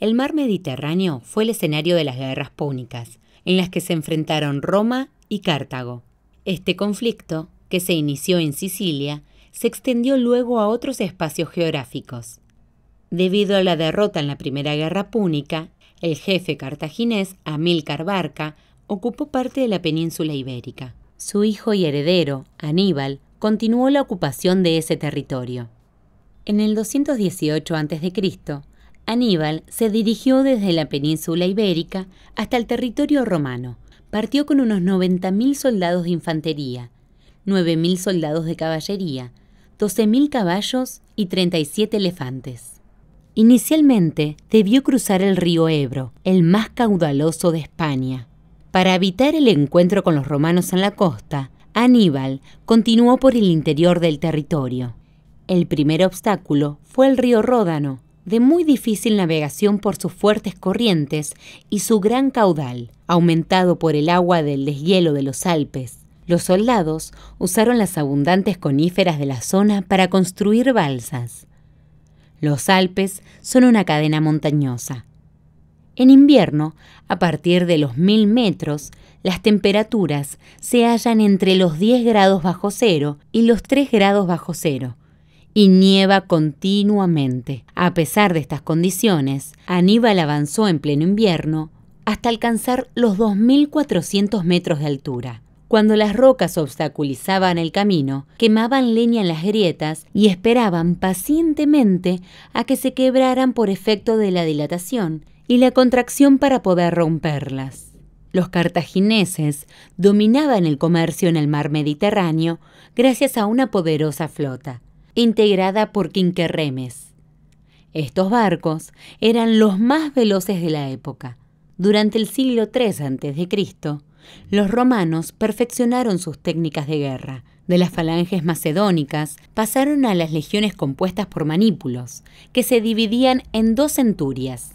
El mar Mediterráneo fue el escenario de las guerras púnicas, en las que se enfrentaron Roma y Cartago. Este conflicto, que se inició en Sicilia, se extendió luego a otros espacios geográficos. Debido a la derrota en la Primera Guerra Púnica, el jefe cartaginés Amílcar Barca ocupó parte de la península ibérica. Su hijo y heredero, Aníbal, continuó la ocupación de ese territorio. En el 218 a.C., Aníbal se dirigió desde la península ibérica hasta el territorio romano. Partió con unos 90.000 soldados de infantería, 9.000 soldados de caballería, 12.000 caballos y 37 elefantes. Inicialmente debió cruzar el río Ebro, el más caudaloso de España. Para evitar el encuentro con los romanos en la costa, Aníbal continuó por el interior del territorio. El primer obstáculo fue el río Ródano, de muy difícil navegación por sus fuertes corrientes y su gran caudal, aumentado por el agua del deshielo de los Alpes. Los soldados usaron las abundantes coníferas de la zona para construir balsas. Los Alpes son una cadena montañosa, en invierno, a partir de los 1000 metros, las temperaturas se hallan entre los 10 grados bajo cero y los 3 grados bajo cero, y nieva continuamente. A pesar de estas condiciones, Aníbal avanzó en pleno invierno hasta alcanzar los 2.400 metros de altura. Cuando las rocas obstaculizaban el camino, quemaban leña en las grietas y esperaban pacientemente a que se quebraran por efecto de la dilatación y la contracción para poder romperlas. Los cartagineses dominaban el comercio en el mar Mediterráneo gracias a una poderosa flota, integrada por quinquerremes. Estos barcos eran los más veloces de la época. Durante el siglo III a.C., los romanos perfeccionaron sus técnicas de guerra. De las falanges macedónicas pasaron a las legiones compuestas por manípulos, que se dividían en dos centurias,